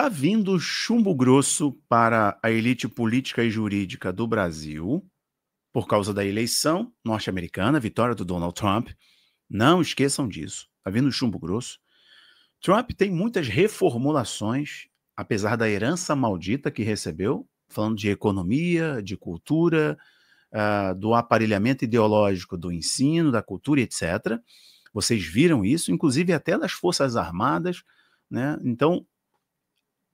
Está vindo chumbo grosso para a elite política e jurídica do Brasil por causa da eleição norte-americana, vitória do Donald Trump. Não esqueçam disso. Está vindo chumbo grosso. Trump tem muitas reformulações, apesar da herança maldita que recebeu, falando de economia, de cultura, uh, do aparelhamento ideológico do ensino, da cultura, etc. Vocês viram isso, inclusive até das Forças Armadas. Né? Então,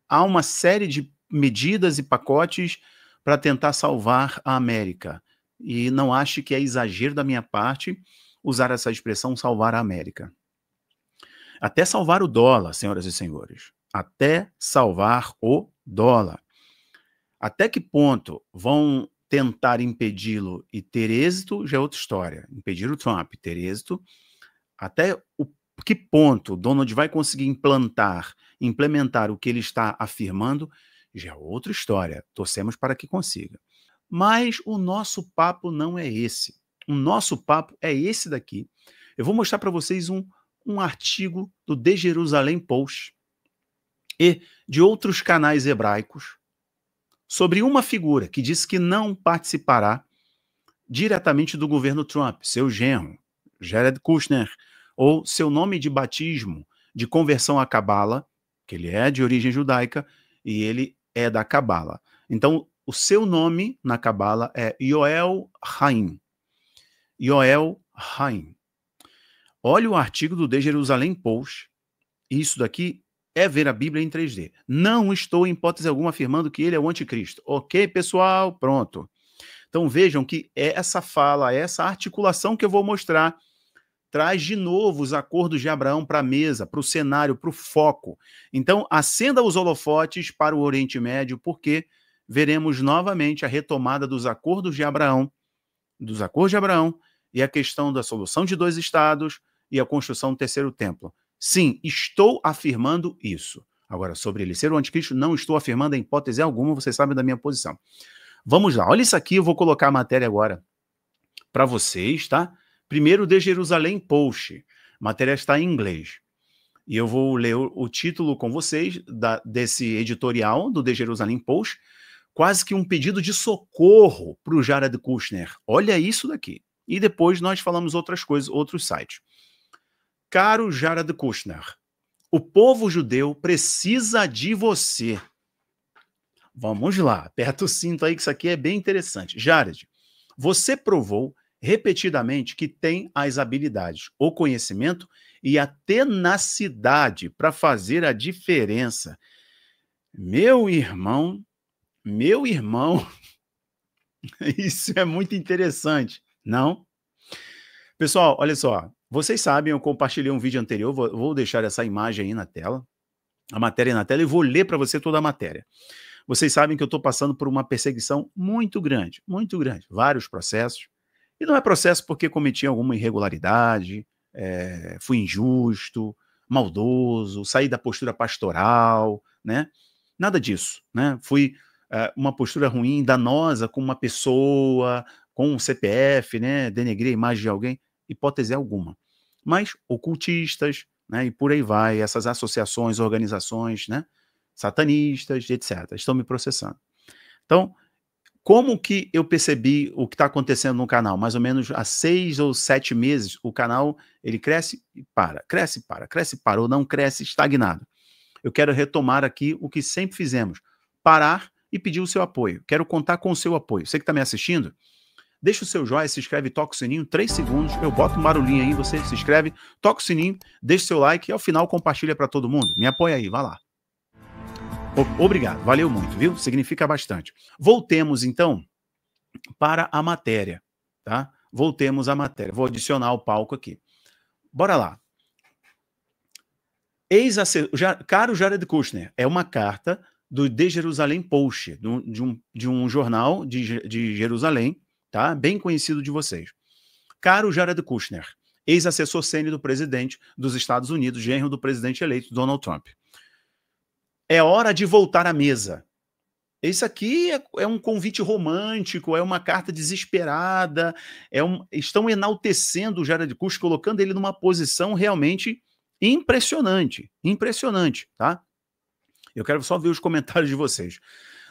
há uma série de medidas e pacotes para tentar salvar a América. E não acho que é exagero da minha parte usar essa expressão salvar a América. Até salvar o dólar, senhoras e senhores. Até salvar o dólar. Até que ponto vão tentar impedi-lo e ter êxito já é outra história. Impedir o Trump, ter êxito, até o que ponto Donald vai conseguir implantar, implementar o que ele está afirmando, já é outra história. Torcemos para que consiga. Mas o nosso papo não é esse. O nosso papo é esse daqui. Eu vou mostrar para vocês um, um artigo do The Jerusalem Post e de outros canais hebraicos sobre uma figura que disse que não participará diretamente do governo Trump, seu genro, Jared Kushner, ou seu nome de batismo, de conversão à Cabala, que ele é de origem judaica e ele é da Cabala. Então, o seu nome na Cabala é Yoel Haim. Yoel Haim. Olha o artigo do The Jerusalem Post. Isso daqui é ver a Bíblia em 3D. Não estou, em hipótese alguma, afirmando que ele é o anticristo. Ok, pessoal? Pronto. Então vejam que é essa fala, é essa articulação que eu vou mostrar traz de novo os acordos de Abraão para a mesa, para o cenário, para o foco. Então, acenda os holofotes para o Oriente Médio, porque veremos novamente a retomada dos acordos de Abraão, dos acordos de Abraão e a questão da solução de dois estados e a construção do terceiro templo. Sim, estou afirmando isso. Agora, sobre ele ser o anticristo, não estou afirmando em hipótese alguma, Você sabe da minha posição. Vamos lá, olha isso aqui, eu vou colocar a matéria agora para vocês, tá? Primeiro, de Jerusalém Post. matéria está em inglês. E eu vou ler o, o título com vocês da, desse editorial do The Jerusalem Post, quase que um pedido de socorro para o Jared Kushner. Olha isso daqui. E depois nós falamos outras coisas, outros sites. Caro Jared Kushner, o povo judeu precisa de você. Vamos lá, aperta o cinto aí que isso aqui é bem interessante. Jared, você provou repetidamente que tem as habilidades, o conhecimento e a tenacidade para fazer a diferença. Meu irmão, meu irmão, isso é muito interessante, não? Pessoal, olha só, vocês sabem, eu compartilhei um vídeo anterior, vou, deixar essa imagem aí na tela, a matéria na tela, e vou ler para você toda a matéria. Vocês sabem que eu estou passando por uma perseguição muito grande, muito grande, vários processos, e não é processo porque cometi alguma irregularidade, é, fui injusto, maldoso, saí da postura pastoral, né? Nada disso, né? Fui eh, uma postura ruim, danosa com uma pessoa, com um CPF, né? Denegrir a imagem de alguém, hipótese alguma. Mas ocultistas, né? E por aí vai, essas associações, organizações, né? Satanistas, etc. Estão me processando. Então, como que eu percebi o que está acontecendo no canal? Mais ou menos há seis ou sete meses, o canal ele cresce e para, cresce e para, cresce e para, ou não cresce estagnado. Eu quero retomar aqui o que sempre fizemos: parar e pedir o seu apoio. Quero contar com o seu apoio. Você que está me assistindo, deixa o seu joinha, se inscreve, toca o sininho, três segundos, eu boto um barulhinho aí, você se inscreve, toca o sininho, deixa o seu like e ao final compartilha para todo mundo. Me apoia aí, vai lá. Obrigado, valeu muito, viu? Significa bastante. Voltemos então para a matéria, tá? Voltemos à matéria. Vou adicionar o palco aqui. Bora lá. Ex já, caro Jared Kushner, é uma carta do The Jerusalem Post, de, um, de um jornal de, de Jerusalém, tá? Bem conhecido de vocês. Caro Jared Kushner, ex-assessor sênior do presidente dos Estados Unidos, genro do presidente eleito Donald Trump. É hora de voltar à mesa. Isso aqui é, é, um convite romântico, é uma carta desesperada, é um, estão enaltecendo o Jared Kush, colocando ele numa posição realmente impressionante, impressionante, tá? Eu quero só ver os comentários de vocês.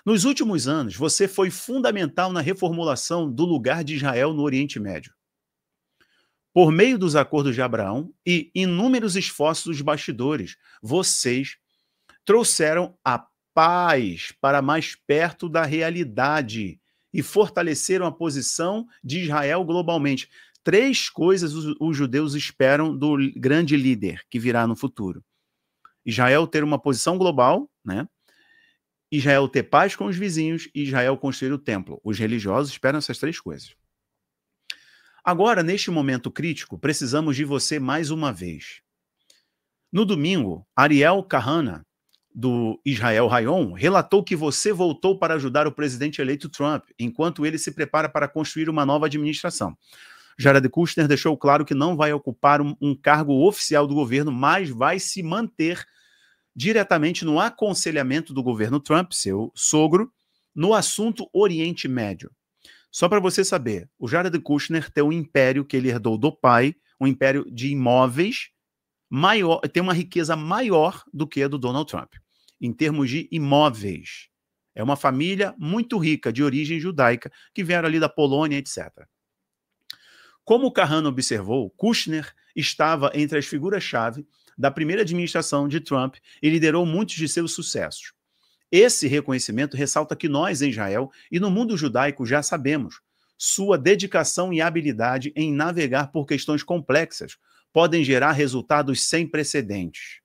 Nos últimos anos, você foi fundamental na reformulação do lugar de Israel no Oriente Médio. Por meio dos acordos de Abraão e inúmeros esforços dos bastidores, vocês trouxeram a paz para mais perto da realidade e fortaleceram a posição de Israel globalmente. Três coisas os, os judeus esperam do grande líder que virá no futuro: Israel ter uma posição global, né? Israel ter paz com os vizinhos e Israel construir o templo. Os religiosos esperam essas três coisas. Agora, neste momento crítico, precisamos de você mais uma vez. No domingo, Ariel Kahana, do Israel Rayon, relatou que você voltou para ajudar o presidente eleito Trump, enquanto ele se prepara para construir uma nova administração. Jared Kushner deixou claro que não vai ocupar um, um cargo oficial do governo, mas vai se manter diretamente no aconselhamento do governo Trump, seu sogro, no assunto Oriente Médio. Só para você saber, o Jared Kushner tem um império que ele herdou do pai, um império de imóveis maior, tem uma riqueza maior do que a do Donald Trump em termos de imóveis. É uma família muito rica, de origem judaica, que vieram ali da Polônia, etc. Como Carrano observou, Kushner estava entre as figuras-chave da primeira administração de Trump e liderou muitos de seus sucessos. Esse reconhecimento ressalta que nós, em Israel e no mundo judaico, já sabemos. Sua dedicação e habilidade em navegar por questões complexas podem gerar resultados sem precedentes.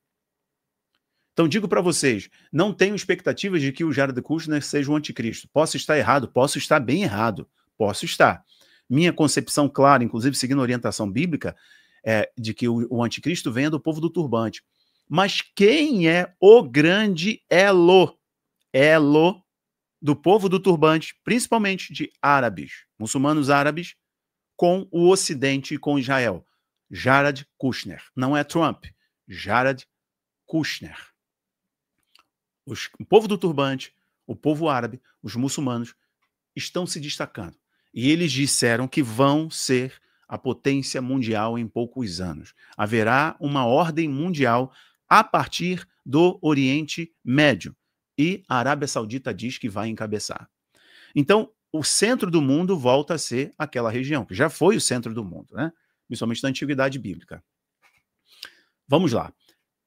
Então, digo para vocês, não tenho expectativas de que o Jared Kushner seja um anticristo. Posso estar errado, posso estar bem errado, posso estar. Minha concepção clara, inclusive seguindo a orientação bíblica, é de que o, o anticristo venha do povo do turbante. Mas quem é o grande elo? Elo do povo do turbante, principalmente de árabes, muçulmanos árabes, com o Ocidente e com Israel. Jared Kushner. Não é Trump. Jared Kushner os, o povo do turbante, o povo árabe, os muçulmanos, estão se destacando. E eles disseram que vão ser a potência mundial em poucos anos. Haverá uma ordem mundial a partir do Oriente Médio. E a Arábia Saudita diz que vai encabeçar. Então, o centro do mundo volta a ser aquela região, que já foi o centro do mundo, né? principalmente na Antiguidade Bíblica. Vamos lá.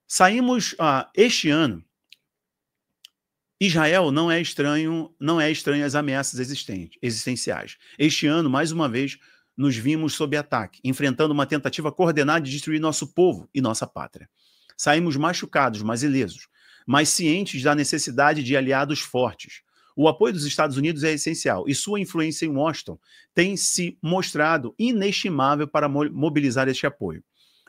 Saímos ah, este ano Israel não é estranho, não é estranho às ameaças existentes, existenciais. Este ano, mais uma vez, nos vimos sob ataque, enfrentando uma tentativa coordenada de destruir nosso povo e nossa pátria. Saímos machucados, mas ilesos, mas cientes da necessidade de aliados fortes. O apoio dos Estados Unidos é essencial e sua influência em Washington tem se mostrado inestimável para mobilizar este apoio.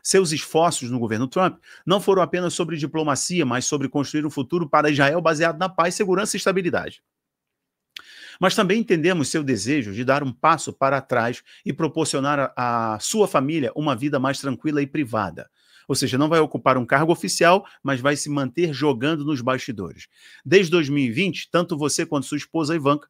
Seus esforços no governo Trump não foram apenas sobre diplomacia, mas sobre construir um futuro para Israel baseado na paz, segurança e estabilidade. Mas também entendemos seu desejo de dar um passo para trás e proporcionar à sua família uma vida mais tranquila e privada ou seja, não vai ocupar um cargo oficial, mas vai se manter jogando nos bastidores. Desde 2020, tanto você quanto sua esposa Ivanka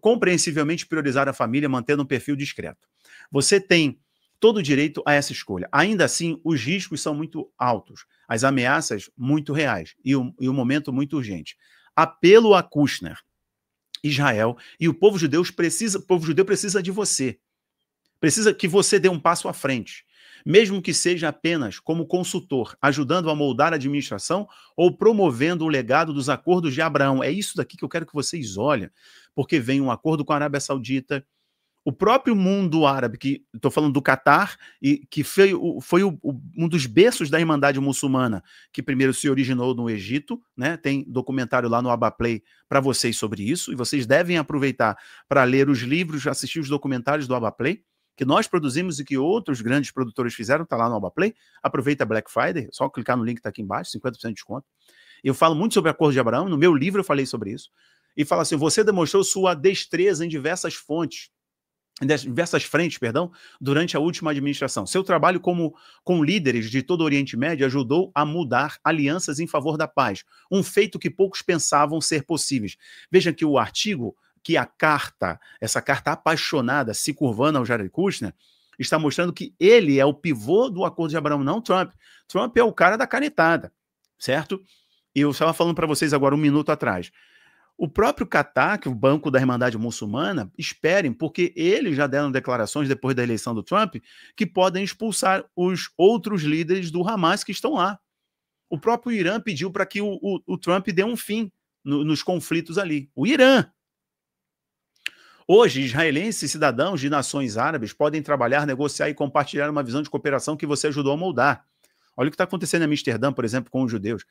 compreensivelmente priorizaram a família mantendo um perfil discreto. Você tem todo o direito a essa escolha. Ainda assim, os riscos são muito altos, as ameaças muito reais e o, e o momento muito urgente. Apelo a Kushner, Israel e o povo judeu precisa, povo judeu precisa de você. Precisa que você dê um passo à frente, mesmo que seja apenas como consultor, ajudando a moldar a administração ou promovendo o legado dos acordos de Abraão. É isso daqui que eu quero que vocês olhem, porque vem um acordo com a Arábia Saudita, o próprio mundo árabe, que estou falando do Catar, e que foi, foi o, o, um dos berços da Irmandade Muçulmana, que primeiro se originou no Egito, né? Tem documentário lá no Abaplay para vocês sobre isso, e vocês devem aproveitar para ler os livros, assistir os documentários do Abaplay, que nós produzimos e que outros grandes produtores fizeram, está lá no Abaplay. Aproveita Black Friday, só clicar no link que está aqui embaixo, 50% de desconto. Eu falo muito sobre a cor de Abraão, no meu livro eu falei sobre isso. E fala assim: você demonstrou sua destreza em diversas fontes diversas frentes, perdão, durante a última administração. Seu trabalho como com líderes de todo o Oriente Médio ajudou a mudar alianças em favor da paz, um feito que poucos pensavam ser possíveis. Vejam que o artigo, que a carta, essa carta apaixonada se curvando ao Jared Kushner, está mostrando que ele é o pivô do acordo de Abraão, não Trump. Trump é o cara da canetada, certo? Eu estava falando para vocês agora um minuto atrás o próprio Qatar, que é o banco da Irmandade Muçulmana, esperem, porque eles já deram declarações depois da eleição do Trump que podem expulsar os outros líderes do Hamas que estão lá. O próprio Irã pediu para que o, o, o, Trump dê um fim no, nos conflitos ali. O Irã, Hoje, israelenses e cidadãos de nações árabes podem trabalhar, negociar e compartilhar uma visão de cooperação que você ajudou a moldar. Olha o que está acontecendo em Amsterdã, por exemplo, com os judeus.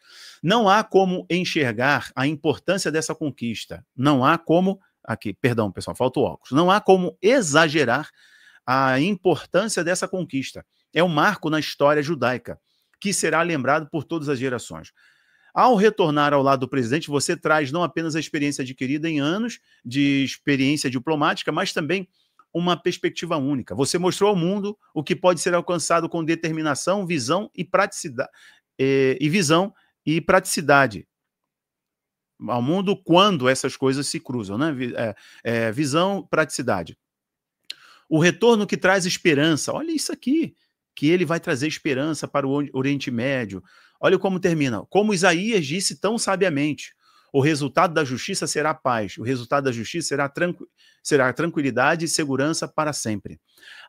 Não há como enxergar a importância dessa conquista. Não há como. Aqui, perdão, pessoal, falta o óculos. Não há como exagerar a importância dessa conquista. É um marco na história judaica, que será lembrado por todas as gerações. Ao retornar ao lado do presidente, você traz não apenas a experiência adquirida em anos de experiência diplomática, mas também uma perspectiva única. Você mostrou ao mundo o que pode ser alcançado com determinação, visão e praticidade eh, e visão e praticidade. Ao mundo quando essas coisas se cruzam, né? É, é, visão, praticidade. O retorno que traz esperança. Olha isso aqui, que ele vai trazer esperança para o Oriente Médio. Olha como termina. Como Isaías disse tão sabiamente, o resultado da justiça será paz, o resultado da justiça será, tranqu... será tranquilidade e segurança para sempre.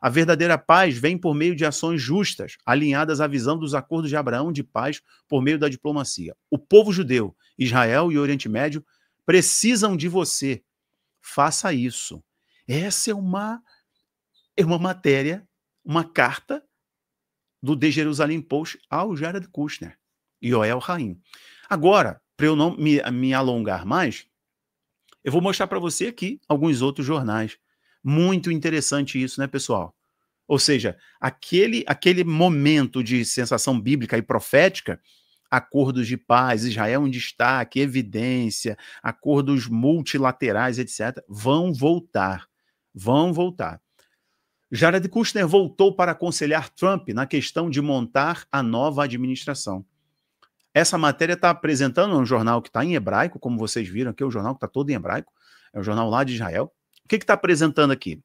A verdadeira paz vem por meio de ações justas, alinhadas à visão dos acordos de Abraão de paz por meio da diplomacia. O povo judeu, Israel e Oriente Médio precisam de você. Faça isso. Essa é uma é uma matéria, uma carta do The Jerusalém Post ao Jared Kushner e O'el Raim. Agora, para eu não me, me alongar mais, eu vou mostrar para você aqui alguns outros jornais. Muito interessante isso, né, pessoal? Ou seja, aquele, aquele momento de sensação bíblica e profética, acordos de paz, Israel em destaque, evidência, acordos multilaterais, etc., vão voltar. Vão voltar. Jared Kushner voltou para aconselhar Trump na questão de montar a nova administração. Essa matéria está apresentando é um jornal que está em hebraico, como vocês viram aqui, o é um jornal que está todo em hebraico, é o um jornal lá de Israel. O que está apresentando aqui?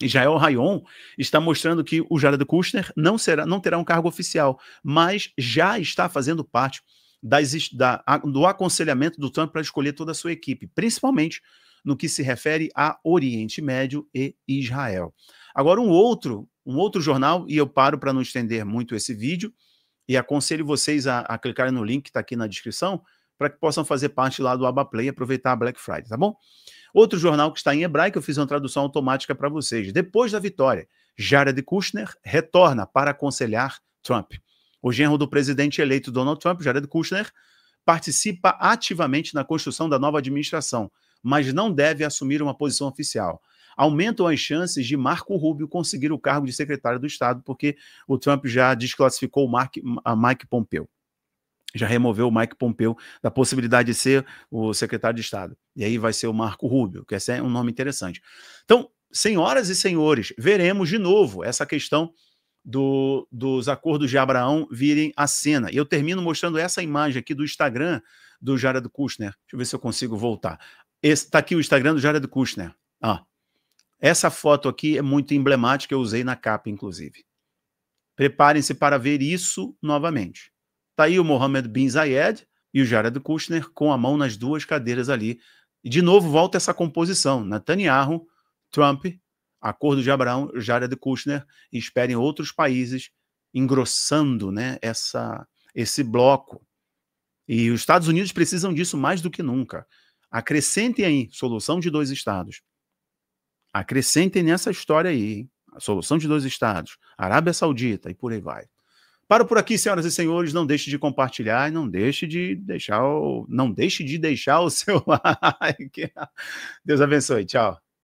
Israel Rayon está mostrando que o Jared Kushner não, será, não terá um cargo oficial, mas já está fazendo parte das, da, do aconselhamento do Trump para escolher toda a sua equipe, principalmente no que se refere a Oriente Médio e Israel. Agora, um outro, um outro jornal, e eu paro para não estender muito esse vídeo, e aconselho vocês a, a clicarem no link que está aqui na descrição para que possam fazer parte lá do Aba Play e aproveitar a Black Friday, tá bom? Outro jornal que está em hebraico, eu fiz uma tradução automática para vocês. Depois da vitória, Jared Kushner retorna para aconselhar Trump. O genro do presidente eleito Donald Trump, Jared Kushner, participa ativamente na construção da nova administração, mas não deve assumir uma posição oficial aumentam as chances de Marco Rubio conseguir o cargo de secretário do Estado, porque o Trump já desclassificou o Mark, a Mike Pompeu. Já removeu o Mike Pompeu da possibilidade de ser o secretário de Estado. E aí vai ser o Marco Rubio, que esse é um nome interessante. Então, senhoras e senhores, veremos de novo essa questão do, dos acordos de Abraão virem à cena. E eu termino mostrando essa imagem aqui do Instagram do Jared Kushner. Deixa eu ver se eu consigo voltar. Está aqui o Instagram do Jared Kushner. Ah, essa foto aqui é muito emblemática, eu usei na capa, inclusive. Preparem-se para ver isso novamente. Está aí o Mohammed Bin Zayed e o Jared Kushner com a mão nas duas cadeiras ali. E de novo volta essa composição: Netanyahu, Trump, Acordo de Abraão, Jared Kushner, e esperem outros países engrossando né, essa, esse bloco. E os Estados Unidos precisam disso mais do que nunca. Acrescentem aí solução de dois estados. Acrescentem nessa história aí, hein? a solução de dois estados, Arábia Saudita e por aí vai. Paro por aqui, senhoras e senhores, não deixe de compartilhar e não deixe de deixar o, não deixe de deixar o seu like. Deus abençoe, tchau.